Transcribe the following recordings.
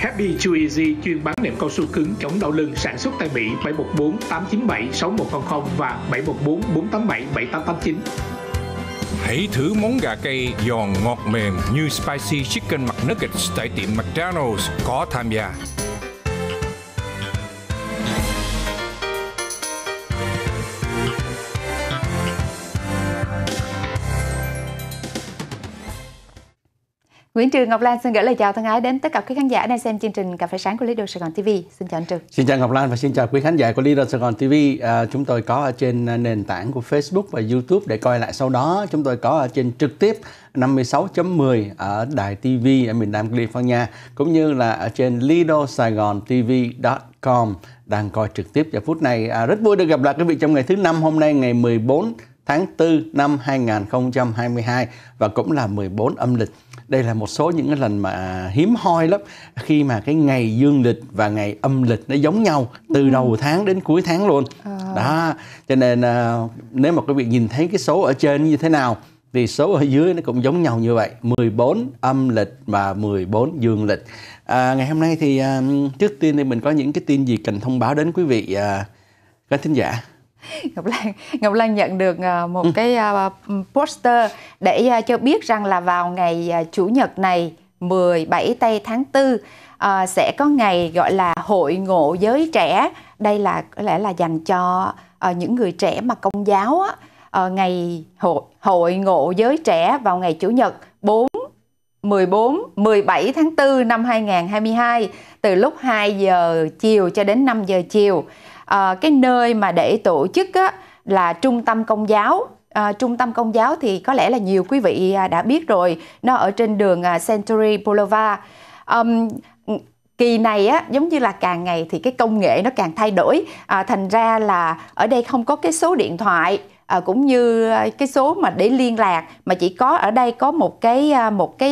Happy Chewy chuyên bán nệm cao su cứng chống đau lưng sản xuất tại Mỹ 714 897 6100 và 714 487 7889. Hãy thử món gà cây giòn ngọt mềm như Spicy Chicken McNuggets tại tiệm McDonald's có tham gia. Nguyễn Trường Ngọc Lan xin gửi lời chào thân ái đến tất cả quý khán giả đang xem chương trình Cà phê sáng của Lido Sài Gòn TV. Xin chào anh Trường. Xin chào Ngọc Lan và xin chào quý khán giả của Lido Sài Gòn TV. À, chúng tôi có ở trên nền tảng của Facebook và YouTube để coi lại sau đó. Chúng tôi có ở trên trực tiếp 56.10 ở đài TV ở miền Nam California cũng như là ở trên Lido Sài Gòn TV.com đang coi trực tiếp vào phút này. À, rất vui được gặp lại quý vị trong ngày thứ năm hôm nay ngày 14 tháng 4 năm 2022 và cũng là 14 âm lịch. Đây là một số những cái lần mà hiếm hoi lắm khi mà cái ngày dương lịch và ngày âm lịch nó giống nhau từ ừ. đầu tháng đến cuối tháng luôn. Ờ. Đó, cho nên ờ, nếu mà quý vị nhìn thấy cái số ở trên như thế nào thì số ở dưới nó cũng giống nhau như vậy 14 âm lịch và 14 dương lịch à, ngày hôm nay thì ờ, trước tiên thì mình có những cái tin gì cần thông báo đến quý vị các thính giả Ngọc Lan Ngọc Lan nhận được à, một ừ. cái à, poster để à, cho biết rằng là vào ngày chủ nhật này 17 tây tháng 4 sẽ có ngày gọi là hội ngộ giới trẻ. Đây là có lẽ là dành cho những người trẻ mà công giáo á, ờ, ngày hội hội ngộ giới trẻ vào ngày chủ nhật 4 14 17 tháng 4 năm 2022 từ lúc 2 giờ chiều cho đến 5 giờ chiều à, cái nơi mà để tổ chức á, là trung tâm công giáo à, trung tâm công giáo thì có lẽ là nhiều quý vị à, đã biết rồi nó ở trên đường à, Century Boulevard um, kỳ này á giống như là càng ngày thì cái công nghệ nó càng thay đổi à, thành ra là ở đây không có cái số điện thoại à, cũng như cái số mà để liên lạc mà chỉ có ở đây có một cái à, một cái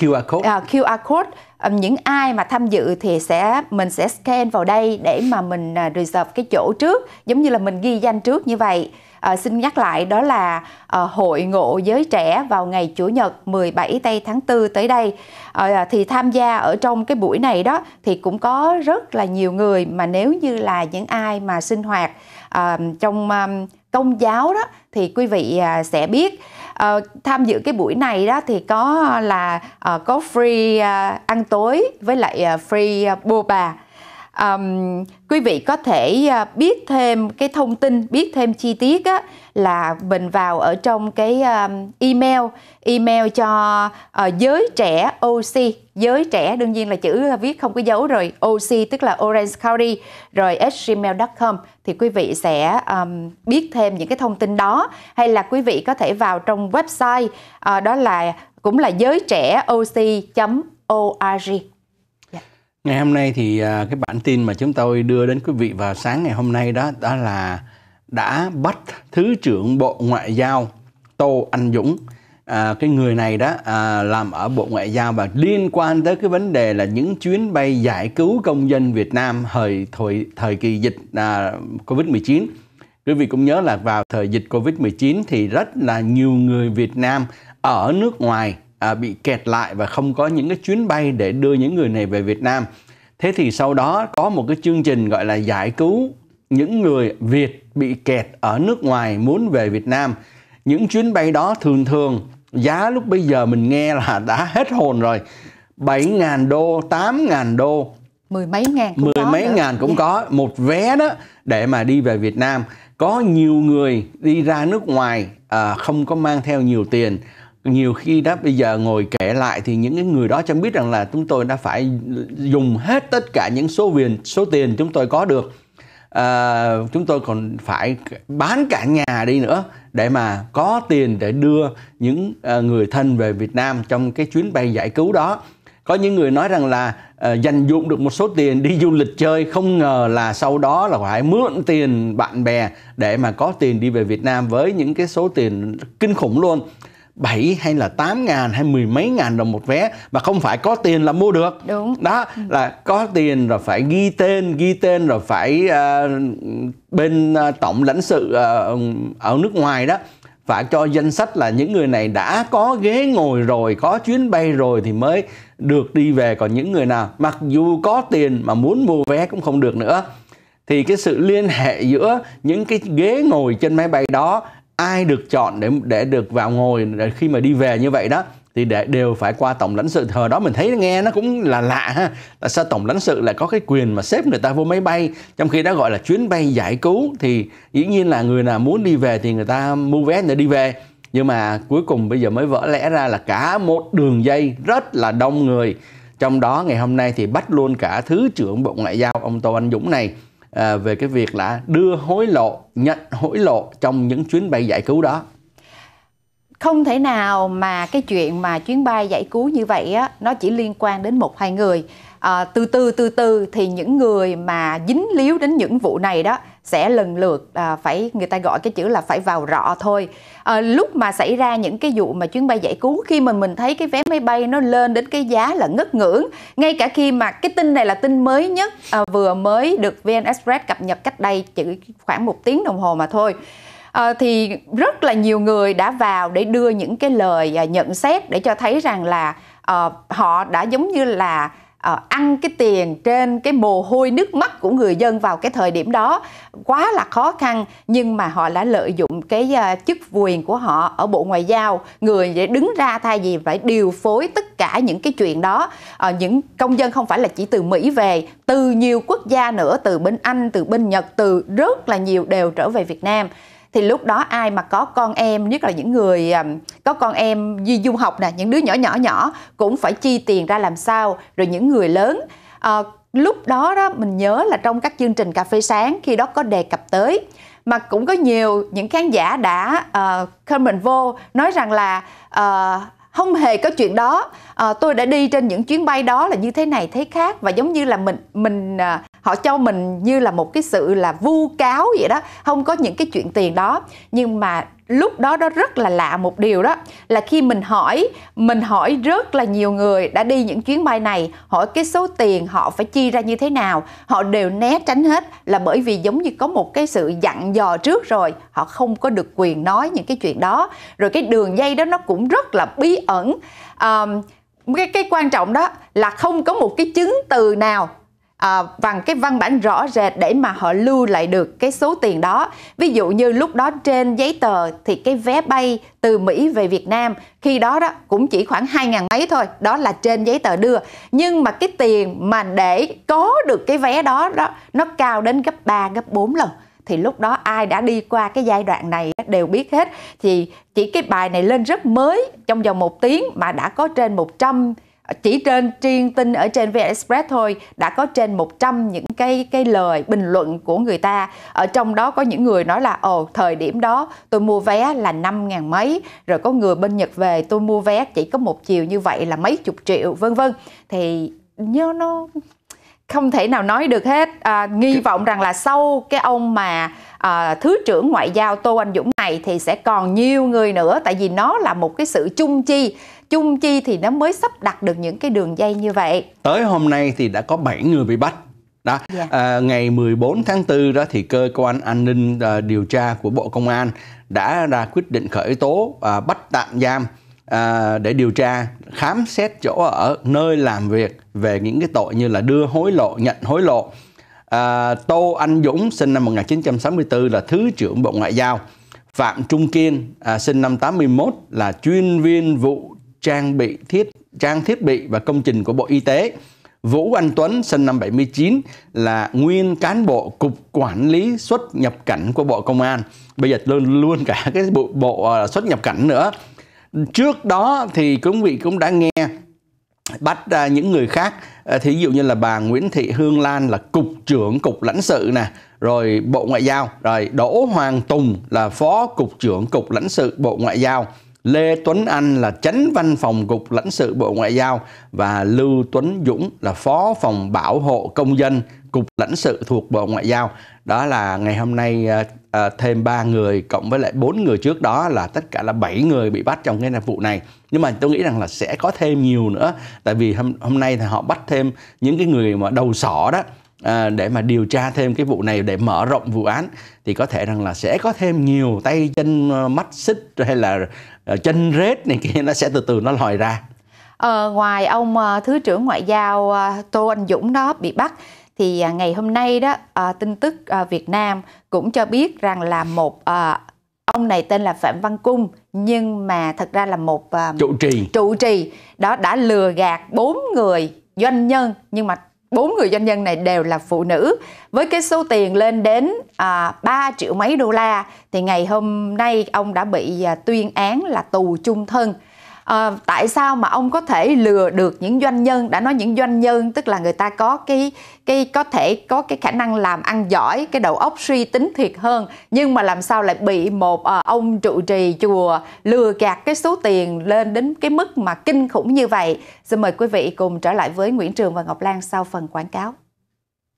QR code uh, QR code những ai mà tham dự thì sẽ mình sẽ scan vào đây để mà mình à, reserve cái chỗ trước giống như là mình ghi danh trước như vậy à, xin nhắc lại đó là à, hội ngộ giới trẻ vào ngày chủ nhật 17 tây tháng 4 tới đây à, thì tham gia ở trong cái buổi này đó thì cũng có rất là nhiều người mà nếu như là những ai mà sinh hoạt à, trong à, công giáo đó thì quý vị à, sẽ biết uh, tham dự cái buổi này đó thì có ờ, là uh, có free uh, ăn tối với lại uh, free uh, boba um, quý vị có thể ờ, biết thêm cái thông tin biết thêm chi tiết á, là mình vào ở trong cái um, email email cho uh, giới trẻ OC giới trẻ đương nhiên là chữ viết không có dấu rồi OC tức là Orange County rồi gmail.com thì quý vị sẽ um, biết thêm những cái thông tin đó hay là quý vị có thể vào trong website uh, đó là cũng là giới trẻ oc.org Ngày hôm nay thì à, cái bản tin mà chúng tôi đưa đến quý vị vào sáng ngày hôm nay đó đó là đã bắt Thứ trưởng Bộ Ngoại giao Tô Anh Dũng. À, cái người này đó à, làm ở Bộ Ngoại giao và liên quan tới cái vấn đề là những chuyến bay giải cứu công dân Việt Nam thời thời, thời kỳ dịch à, Covid-19. Quý vị cũng nhớ là vào thời dịch Covid-19 thì rất là nhiều người Việt Nam ở nước ngoài à, bị kẹt lại và không có những cái chuyến bay để đưa những người này về Việt Nam. Thế thì sau đó có một cái chương trình gọi là giải cứu những người Việt bị kẹt ở nước ngoài muốn về Việt Nam. Những chuyến bay đó thường thường giá lúc bây giờ mình nghe là đã hết hồn rồi. 7.000 đô, 8.000 đô. Mười mấy ngàn cũng Mười có mấy nữa. ngàn cũng yeah. có. Một vé đó để mà đi về Việt Nam. Có nhiều người đi ra nước ngoài à, không có mang theo nhiều tiền nhiều khi đó bây giờ ngồi kể lại thì những cái người đó cho biết rằng là chúng tôi đã phải dùng hết tất cả những số tiền số tiền chúng tôi có được à, chúng tôi còn phải bán cả nhà đi nữa để mà có tiền để đưa những à, người thân về Việt Nam trong cái chuyến bay giải cứu đó có những người nói rằng là à, dành dụng được một số tiền đi du lịch chơi không ngờ là sau đó là phải mượn tiền bạn bè để mà có tiền đi về Việt Nam với những cái số tiền kinh khủng luôn 7 hay là 8 ngàn hay mười mấy ngàn đồng một vé mà không phải có tiền là mua được đúng đó ừ. là có tiền rồi phải ghi tên ghi tên rồi phải uh, bên uh, tổng lãnh sự uh, ở nước ngoài đó phải cho danh sách là những người này đã có ghế ngồi rồi có chuyến bay rồi thì mới được đi về còn những người nào mặc dù có tiền mà muốn mua vé cũng không được nữa thì cái sự liên hệ giữa những cái ghế ngồi trên máy bay đó ai được chọn để để được vào ngồi để khi mà đi về như vậy đó thì để đều phải qua tổng lãnh sự thời đó mình thấy nghe nó cũng là lạ ha tại sao tổng lãnh sự lại có cái quyền mà xếp người ta vô máy bay trong khi đó gọi là chuyến bay giải cứu thì dĩ nhiên là người nào muốn đi về thì người ta mua vé để đi về nhưng mà cuối cùng bây giờ mới vỡ lẽ ra là cả một đường dây rất là đông người trong đó ngày hôm nay thì bắt luôn cả thứ trưởng bộ ngoại giao ông tô anh dũng này À, về cái việc là đưa hối lộ, nhận hối lộ trong những chuyến bay giải cứu đó. Không thể nào mà cái chuyện mà chuyến bay giải cứu như vậy á nó chỉ liên quan đến một hai người. À, từ từ từ từ thì những người mà dính líu đến những vụ này đó sẽ lần lượt à, phải người ta gọi cái chữ là phải vào rọ thôi à, lúc mà xảy ra những cái vụ mà chuyến bay giải cứu khi mà mình thấy cái vé máy bay nó lên đến cái giá là ngất ngưỡng ngay cả khi mà cái tin này là tin mới nhất à, vừa mới được vn express cập nhật cách đây chỉ khoảng một tiếng đồng hồ mà thôi À, thì rất là nhiều người đã vào để đưa những cái lời à, nhận xét để cho thấy rằng là à, họ đã giống như là à, ăn cái tiền trên cái mồ hôi nước mắt của người dân vào cái thời điểm đó quá là khó khăn nhưng mà họ đã lợi dụng cái uh, chức quyền của họ ở bộ ngoại giao người để đứng ra thay vì phải điều phối tất cả những cái chuyện đó à, những công dân không phải là chỉ từ mỹ về từ nhiều quốc gia nữa từ bên anh từ bên nhật từ rất là nhiều đều trở về việt nam thì lúc đó ai mà có con em nhất là những người có con em du du học nè những đứa nhỏ nhỏ nhỏ cũng phải chi tiền ra làm sao rồi những người lớn uh, lúc đó đó mình nhớ là trong các chương trình cà phê sáng khi đó có đề cập tới mà cũng có nhiều những khán giả đã uh, comment vô nói rằng là uh, không hề có chuyện đó à, tôi đã đi trên những chuyến bay đó là như thế này thế khác và giống như là mình mình à, họ cho mình như là một cái sự là vu cáo vậy đó không có những cái chuyện tiền đó nhưng mà lúc đó đó rất là lạ một điều đó là khi mình hỏi mình hỏi rất là nhiều người đã đi những chuyến bay này hỏi cái số tiền họ phải chi ra như thế nào họ đều né tránh hết là bởi vì giống như có một cái sự dặn dò trước rồi họ không có được quyền nói những cái chuyện đó rồi cái đường dây đó nó cũng rất là bí ẩn um, cái cái quan trọng đó là không có một cái chứng từ nào à, bằng cái văn bản rõ rệt để mà họ lưu lại được cái số tiền đó ví dụ như lúc đó trên giấy tờ thì cái vé bay từ Mỹ về Việt Nam khi đó đó cũng chỉ khoảng 2 ngàn mấy thôi đó là trên giấy tờ đưa nhưng mà cái tiền mà để có được cái vé đó đó nó cao đến gấp 3 gấp 4 lần thì lúc đó ai đã đi qua cái giai đoạn này đều biết hết thì chỉ cái bài này lên rất mới trong vòng một tiếng mà đã có trên 100 chỉ trên riêng tin ở trên VN Express thôi đã có trên 100 những cái cái lời bình luận của người ta ở trong đó có những người nói là ồ thời điểm đó tôi mua vé là 5 ngàn mấy rồi có người bên Nhật về tôi mua vé chỉ có một chiều như vậy là mấy chục triệu vân vân thì nhớ nó không thể nào nói được hết à, nghi vọng rằng là sau cái ông mà à, thứ trưởng ngoại giao tô anh dũng này thì sẽ còn nhiều người nữa tại vì nó là một cái sự chung chi chung chi thì nó mới sắp đặt được những cái đường dây như vậy tới hôm nay thì đã có 7 người bị bắt đó yeah. Dạ. à, ngày 14 tháng 4 đó thì cơ quan an ninh à, điều tra của bộ công an đã ra quyết định khởi tố à, bắt tạm giam à, để điều tra khám xét chỗ ở nơi làm việc về những cái tội như là đưa hối lộ nhận hối lộ à, Tô Anh Dũng sinh năm 1964 là thứ trưởng bộ ngoại giao Phạm Trung Kiên à, sinh năm 81 là chuyên viên vụ trang bị thiết trang thiết bị và công trình của Bộ Y tế. Vũ Anh Tuấn sinh năm 79 là nguyên cán bộ cục quản lý xuất nhập cảnh của Bộ Công an. Bây giờ luôn luôn cả cái bộ, bộ à, xuất nhập cảnh nữa. Trước đó thì quý vị cũng đã nghe bắt ra những người khác à, thí dụ như là bà Nguyễn Thị Hương Lan là cục trưởng cục lãnh sự nè rồi bộ ngoại giao rồi Đỗ Hoàng Tùng là phó cục trưởng cục lãnh sự bộ ngoại giao Lê Tuấn Anh là tránh văn phòng Cục lãnh sự Bộ Ngoại giao và Lưu Tuấn Dũng là phó phòng bảo hộ công dân Cục lãnh sự thuộc Bộ Ngoại giao. Đó là ngày hôm nay ờ, ờ, thêm 3 người cộng với lại 4 người trước đó là tất cả là 7 người bị bắt trong cái vụ này. Nhưng mà tôi nghĩ rằng là sẽ có thêm nhiều nữa tại vì hôm, hôm nay thì họ bắt thêm những cái người mà đầu sỏ đó À, để mà điều tra thêm cái vụ này để mở rộng vụ án thì có thể rằng là sẽ có thêm nhiều tay chân ờ, mắt xích hay là ờ, chân rết này kia nó sẽ từ từ nó lòi ra ờ, ngoài ông ờ, thứ trưởng ngoại giao tô anh dũng đó bị bắt thì ngày hôm nay đó tin tức Việt Nam cũng cho biết rằng là một ông này tên là Phạm Văn Cung nhưng mà thật ra là một à, trụ trì trụ trì đó đã lừa gạt bốn người doanh nhân nhưng mà bốn người doanh nhân này đều là phụ nữ với cái số tiền lên đến à, 3 triệu mấy đô la thì ngày hôm nay ông đã bị à, tuyên án là tù chung thân à, tại sao mà ông có thể lừa được những doanh nhân đã nói những doanh nhân tức là người ta có cái cái có thể có cái khả năng làm ăn giỏi cái đầu óc suy tính thiệt hơn nhưng mà làm sao lại bị một à, ông trụ trì chùa lừa gạt cái số tiền lên đến cái mức mà kinh khủng như vậy xin mời quý vị cùng trở lại với Nguyễn Trường và Ngọc Lan sau phần quảng cáo